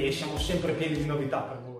che siamo sempre pieni di novità per voi.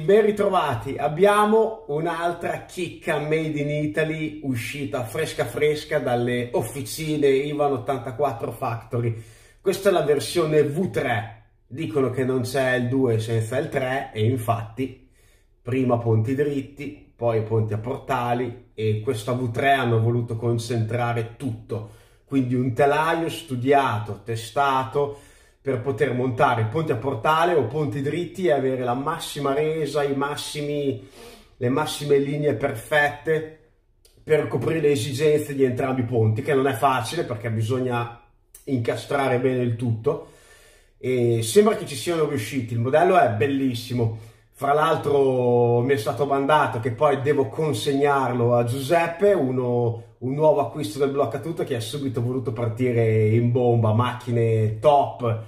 ben ritrovati. Abbiamo un'altra chicca made in Italy uscita fresca fresca dalle officine Ivan 84 Factory. Questa è la versione V3. Dicono che non c'è il 2 senza il 3 e infatti prima ponti dritti, poi ponti a portali e questa V3 hanno voluto concentrare tutto. Quindi un telaio studiato, testato, per poter montare ponti a portale o ponti dritti e avere la massima resa, massimi, le massime linee perfette per coprire le esigenze di entrambi i ponti, che non è facile perché bisogna incastrare bene il tutto. E sembra che ci siano riusciti, il modello è bellissimo. Fra l'altro mi è stato mandato che poi devo consegnarlo a Giuseppe, uno un nuovo acquisto del blocca tutto che ha subito voluto partire in bomba, macchine top,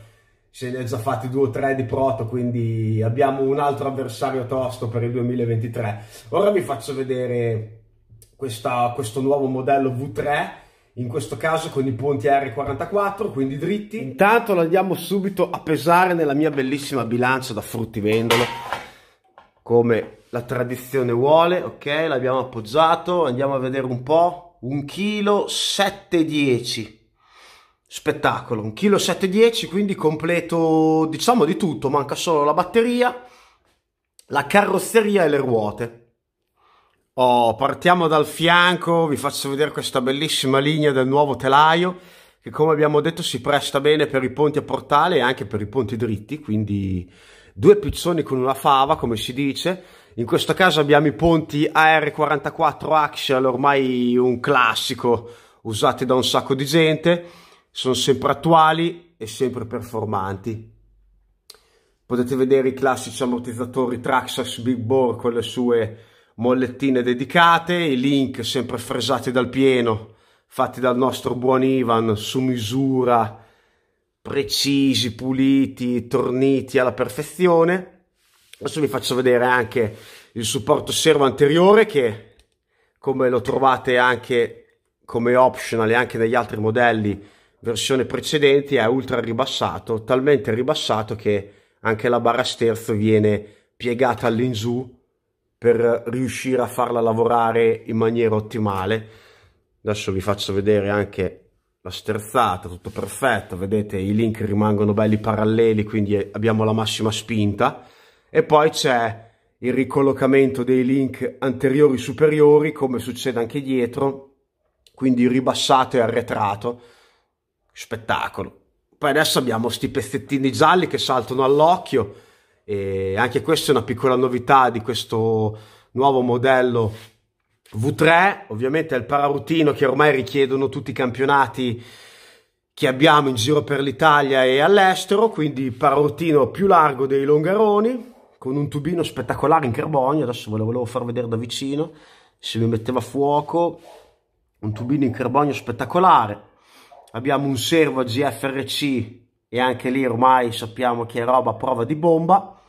se ne ha già fatti due o tre di proto, quindi abbiamo un altro avversario tosto per il 2023. Ora vi faccio vedere questa, questo nuovo modello V3 in questo caso con i ponti r 44, quindi dritti. Intanto lo andiamo subito a pesare nella mia bellissima bilancia da fruttivendolo, come la tradizione vuole, ok? L'abbiamo appoggiato, andiamo a vedere un po' un chilo 710 spettacolo, un chilo 710, quindi completo diciamo di tutto, manca solo la batteria, la carrozzeria e le ruote. Oh, partiamo dal fianco, vi faccio vedere questa bellissima linea del nuovo telaio che come abbiamo detto si presta bene per i ponti a portale e anche per i ponti dritti, quindi due pizzoni con una fava come si dice, in questo caso abbiamo i ponti AR44 Axial, ormai un classico, usati da un sacco di gente, sono sempre attuali e sempre performanti. Potete vedere i classici ammortizzatori Traxxas Big Bore con le sue mollettine dedicate, i link sempre fresati dal pieno, fatti dal nostro buon Ivan su misura, precisi, puliti, torniti alla perfezione Adesso vi faccio vedere anche il supporto servo anteriore che come lo trovate anche come optional e anche negli altri modelli versione precedenti è ultra ribassato, talmente ribassato che anche la barra sterzo viene piegata all'ingiù per riuscire a farla lavorare in maniera ottimale. Adesso vi faccio vedere anche la sterzata, tutto perfetto, vedete i link rimangono belli paralleli, quindi abbiamo la massima spinta. E poi c'è il ricollocamento dei link anteriori superiori, come succede anche dietro, quindi ribassato e arretrato. Spettacolo. Poi adesso abbiamo questi pezzettini gialli che saltano all'occhio e anche questa è una piccola novità di questo nuovo modello V3. Ovviamente è il pararutino che ormai richiedono tutti i campionati che abbiamo in giro per l'Italia e all'estero, quindi pararutino più largo dei longaroni, con un tubino spettacolare in carbonio, adesso ve lo volevo far vedere da vicino, se mi metteva a fuoco, un tubino in carbonio spettacolare, abbiamo un servo GFRC e anche lì ormai sappiamo che è roba a prova di bomba,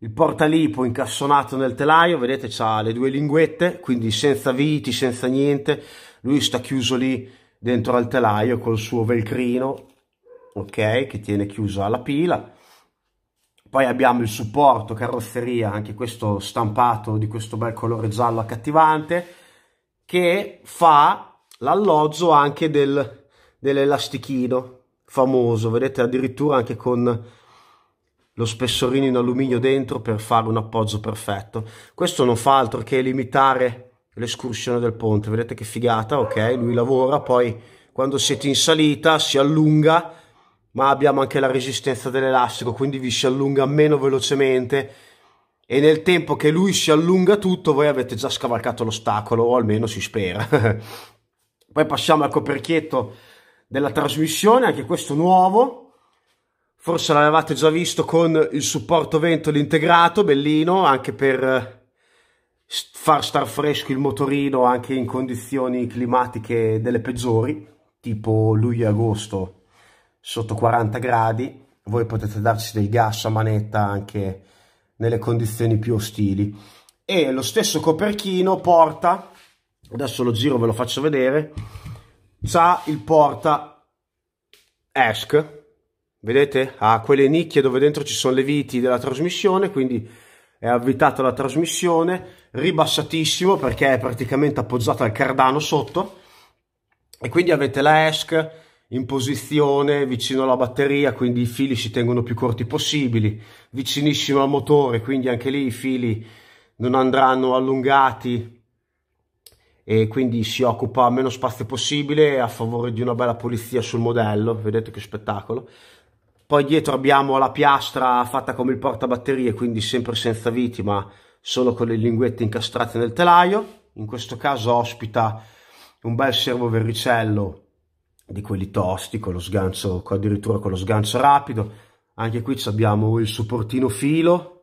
il portalipo incassonato nel telaio, vedete ha le due linguette, quindi senza viti, senza niente, lui sta chiuso lì dentro al telaio col suo velcrino, ok, che tiene chiusa la pila, poi abbiamo il supporto carrozzeria, anche questo stampato di questo bel colore giallo accattivante, che fa l'alloggio anche del, dell'elastichino famoso, vedete addirittura anche con lo spessorino in alluminio dentro per fare un appoggio perfetto. Questo non fa altro che limitare l'escursione del ponte, vedete che figata, ok? Lui lavora, poi quando siete in salita si allunga ma abbiamo anche la resistenza dell'elastico, quindi vi si allunga meno velocemente e nel tempo che lui si allunga tutto voi avete già scavalcato l'ostacolo, o almeno si spera. Poi passiamo al coperchietto della trasmissione, anche questo nuovo, forse l'avevate già visto con il supporto ventolo integrato, bellino, anche per eh, far star fresco il motorino anche in condizioni climatiche delle peggiori, tipo luglio e agosto sotto 40 gradi, voi potete darci del gas a manetta anche nelle condizioni più ostili. E lo stesso coperchino porta, adesso lo giro ve lo faccio vedere, c'ha il porta ESC, vedete? Ha quelle nicchie dove dentro ci sono le viti della trasmissione, quindi è avvitata la trasmissione, ribassatissimo perché è praticamente appoggiata al cardano sotto, e quindi avete la ESC in posizione vicino alla batteria, quindi i fili si tengono più corti possibili, vicinissimo al motore, quindi anche lì i fili non andranno allungati e quindi si occupa meno spazio possibile a favore di una bella pulizia sul modello, vedete che spettacolo. Poi dietro abbiamo la piastra fatta come il portabatterie, quindi sempre senza viti, ma solo con le linguette incastrate nel telaio. In questo caso ospita un bel servo verricello di quelli tosti con lo sgancio, addirittura con lo sgancio rapido. Anche qui abbiamo il supportino filo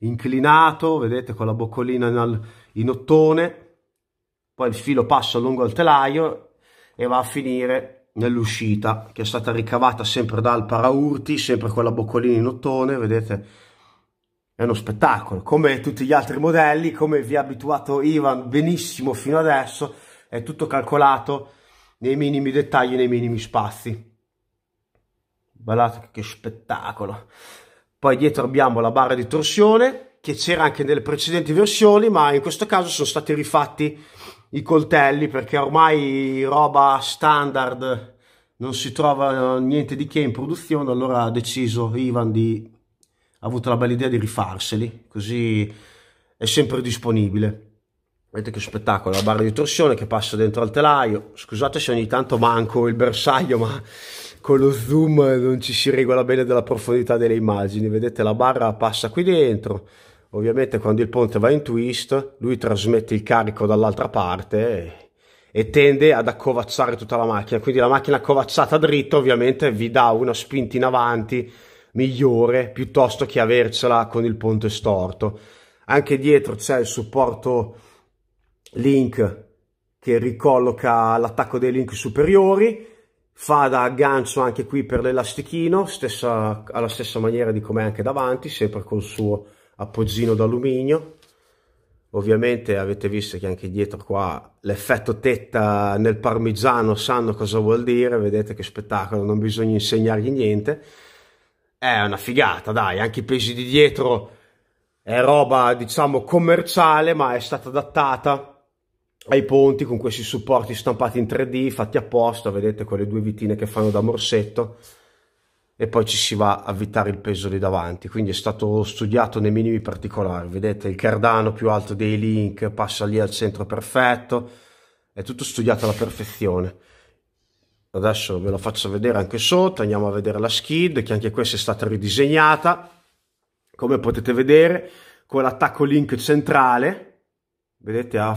inclinato, vedete con la boccolina in, al, in ottone, poi il filo passa lungo il telaio e va a finire nell'uscita che è stata ricavata sempre dal paraurti, sempre con la boccolina in ottone, vedete è uno spettacolo, come tutti gli altri modelli, come vi ha abituato Ivan benissimo fino adesso, è tutto calcolato nei minimi dettagli, nei minimi spazi. Guardate che spettacolo. Poi dietro abbiamo la barra di torsione che c'era anche nelle precedenti versioni, ma in questo caso sono stati rifatti i coltelli perché ormai roba standard non si trova niente di che in produzione, allora ha deciso Ivan di ha avuto la bella idea di rifarseli, così è sempre disponibile. Vedete che spettacolo, la barra di torsione che passa dentro al telaio. Scusate se ogni tanto manco il bersaglio, ma con lo zoom non ci si regola bene della profondità delle immagini. Vedete la barra passa qui dentro. Ovviamente quando il ponte va in twist, lui trasmette il carico dall'altra parte e tende ad accovacciare tutta la macchina. Quindi la macchina accovacciata dritta ovviamente vi dà una spinta in avanti migliore piuttosto che avercela con il ponte storto. Anche dietro c'è il supporto Link che ricolloca l'attacco dei link superiori, fa da aggancio anche qui per l'elastichino, stessa, alla stessa maniera di come anche davanti, sempre col suo appoggino d'alluminio. Ovviamente avete visto che anche dietro qua l'effetto tetta nel parmigiano sanno cosa vuol dire, vedete che spettacolo, non bisogna insegnargli niente. È una figata, dai, anche i pesi di dietro è roba, diciamo, commerciale, ma è stata adattata ai ponti con questi supporti stampati in 3D fatti apposta, vedete quelle due vitine che fanno da morsetto e poi ci si va a avvitare il peso lì davanti, quindi è stato studiato nei minimi particolari, vedete il cardano più alto dei link passa lì al centro perfetto, è tutto studiato alla perfezione. Adesso ve la faccio vedere anche sotto, andiamo a vedere la skid che anche questa è stata ridisegnata, come potete vedere con l'attacco link centrale, vedete a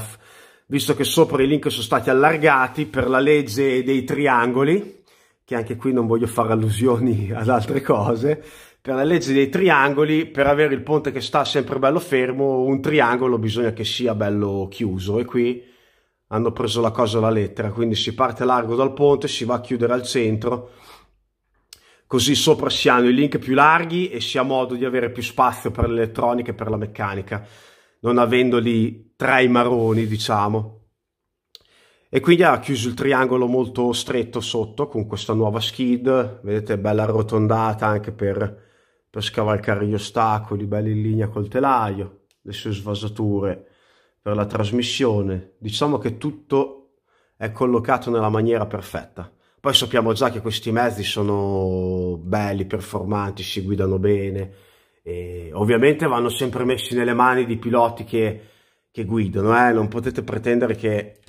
visto che sopra i link sono stati allargati per la legge dei triangoli, che anche qui non voglio fare allusioni ad altre cose, per la legge dei triangoli, per avere il ponte che sta sempre bello fermo, un triangolo bisogna che sia bello chiuso e qui hanno preso la cosa alla lettera, quindi si parte largo dal ponte, si va a chiudere al centro, così sopra si hanno i link più larghi e si ha modo di avere più spazio per l'elettronica e per la meccanica non avendoli tra i maroni, diciamo. E quindi ha chiuso il triangolo molto stretto sotto con questa nuova skid, vedete bella arrotondata anche per, per scavalcare gli ostacoli, bella in linea col telaio, le sue svasature per la trasmissione. Diciamo che tutto è collocato nella maniera perfetta. Poi sappiamo già che questi mezzi sono belli, performanti, si guidano bene, e ovviamente vanno sempre messi nelle mani di piloti che, che guidano, eh? non potete pretendere che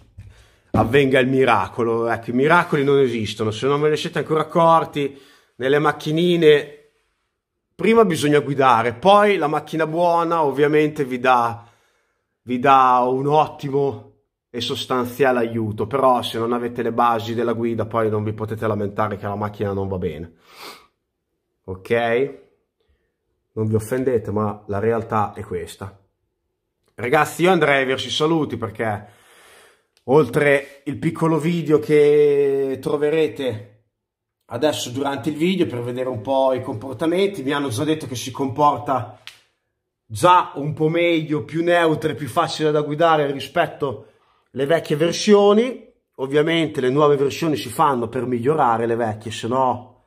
avvenga il miracolo. Ecco, i miracoli non esistono, se non ve ne siete ancora accorti, nelle macchinine prima bisogna guidare, poi la macchina buona ovviamente vi dà, vi dà un ottimo e sostanziale aiuto, però se non avete le basi della guida poi non vi potete lamentare che la macchina non va bene. Ok? non vi offendete, ma la realtà è questa. Ragazzi, io andrei verso i saluti perché oltre il piccolo video che troverete adesso durante il video per vedere un po' i comportamenti, mi hanno già detto che si comporta già un po' meglio, più e più facile da guidare rispetto alle vecchie versioni. Ovviamente le nuove versioni si fanno per migliorare le vecchie, se no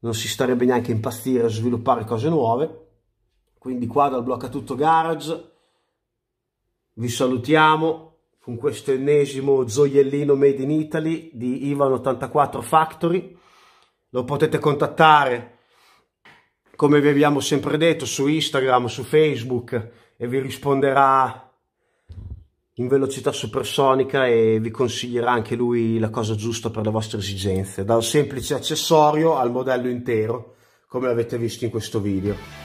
non si starebbe neanche a impazzire a sviluppare cose nuove. Quindi qua dal blocca tutto garage vi salutiamo con questo ennesimo gioiellino made in Italy di Ivan 84 Factory. Lo potete contattare come vi abbiamo sempre detto su Instagram, su Facebook e vi risponderà in velocità supersonica e vi consiglierà anche lui la cosa giusta per le vostre esigenze, dal semplice accessorio al modello intero, come avete visto in questo video.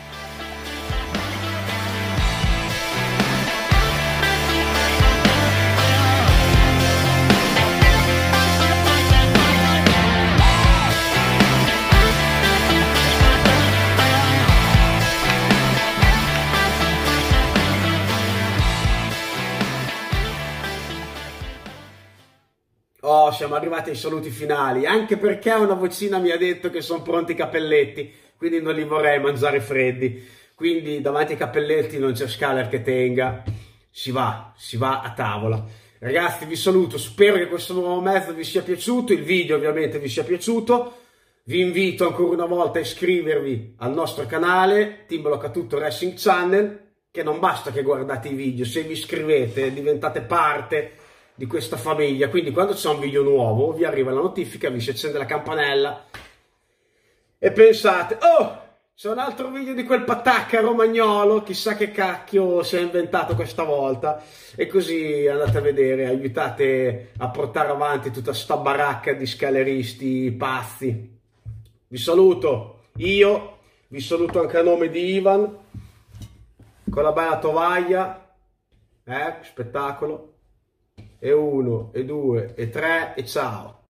siamo arrivati ai saluti finali, anche perché una vocina mi ha detto che sono pronti i cappelletti, quindi non li vorrei mangiare freddi. Quindi davanti ai cappelletti non c'è scala che tenga, si va, si va a tavola. Ragazzi vi saluto, spero che questo nuovo mezzo vi sia piaciuto, il video ovviamente vi sia piaciuto. Vi invito ancora una volta a iscrivervi al nostro canale Team tutto Racing Channel, che non basta che guardate i video, se vi iscrivete diventate parte di questa famiglia. Quindi quando c'è un video nuovo vi arriva la notifica, vi si accende la campanella e pensate, oh, c'è un altro video di quel patacca romagnolo, chissà che cacchio si è inventato questa volta. E così andate a vedere, aiutate a portare avanti tutta sta baracca di scaleristi pazzi. Vi saluto, io, vi saluto anche a nome di Ivan, con la bella tovaglia, eh, spettacolo e 1 e 2 e 3 e ciao!